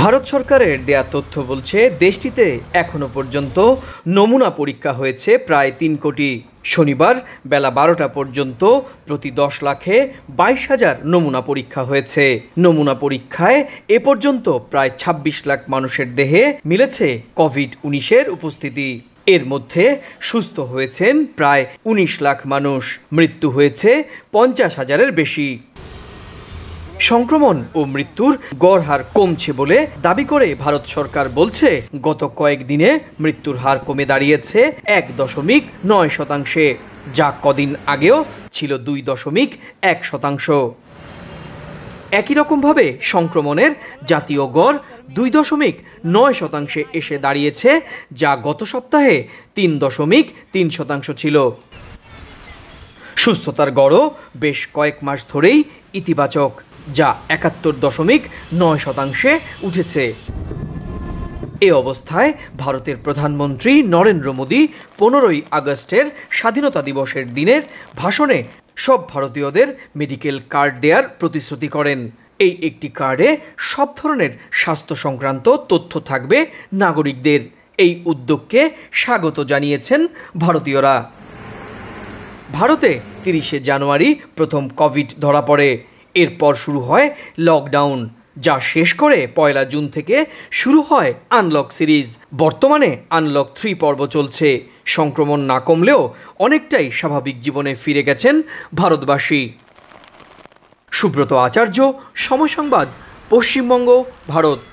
ভারত সরকারের দেয়া তথ্য বলছে দেশটিতে এখনও পর্যন্ত নমুনা পরীক্ষা হয়েছে প্রায় তিন কোটি শনিবার বেলা বারোটা পর্যন্ত প্রতি দশ লাখে বাইশ হাজার নমুনা পরীক্ষা হয়েছে নমুনা পরীক্ষায় এ পর্যন্ত প্রায় ২৬ লাখ মানুষের দেহে মিলেছে কোভিড উনিশের উপস্থিতি এর মধ্যে সুস্থ হয়েছেন প্রায় ১৯ লাখ মানুষ মৃত্যু হয়েছে পঞ্চাশ হাজারের বেশি সংক্রমণ ও মৃত্যুর গড় হার কমছে বলে দাবি করে ভারত সরকার বলছে গত কয়েকদিনে মৃত্যুর হার কমে দাঁড়িয়েছে এক দশমিক নয় শতাংশে যা কদিন আগেও ছিল দুই দশমিক এক শতাংশ একই রকমভাবে সংক্রমণের জাতীয় গড় দুই দশমিক নয় শতাংশে এসে দাঁড়িয়েছে যা গত সপ্তাহে তিন দশমিক তিন শতাংশ ছিল সুস্থতার গড়ও বেশ কয়েক মাস ধরেই ইতিবাচক যা একাত্তর দশমিক নয় শতাংশে উঠেছে এ অবস্থায় ভারতের প্রধানমন্ত্রী নরেন্দ্র মোদী পনেরোই আগস্টের স্বাধীনতা দিবসের দিনের ভাষণে সব ভারতীয়দের মেডিকেল কার্ড দেওয়ার প্রতিশ্রুতি করেন এই একটি কার্ডে সব ধরনের স্বাস্থ্য সংক্রান্ত তথ্য থাকবে নাগরিকদের এই উদ্যোগকে স্বাগত জানিয়েছেন ভারতীয়রা ভারতে তিরিশে জানুয়ারি প্রথম কোভিড ধরা পড়ে এরপর শুরু হয় লকডাউন যা শেষ করে পয়লা জুন থেকে শুরু হয় আনলক সিরিজ বর্তমানে আনলক থ্রি পর্ব চলছে সংক্রমণ না কমলেও অনেকটাই স্বাভাবিক জীবনে ফিরে গেছেন ভারতবাসী সুব্রত আচার্য সমসংবাদ পশ্চিমবঙ্গ ভারত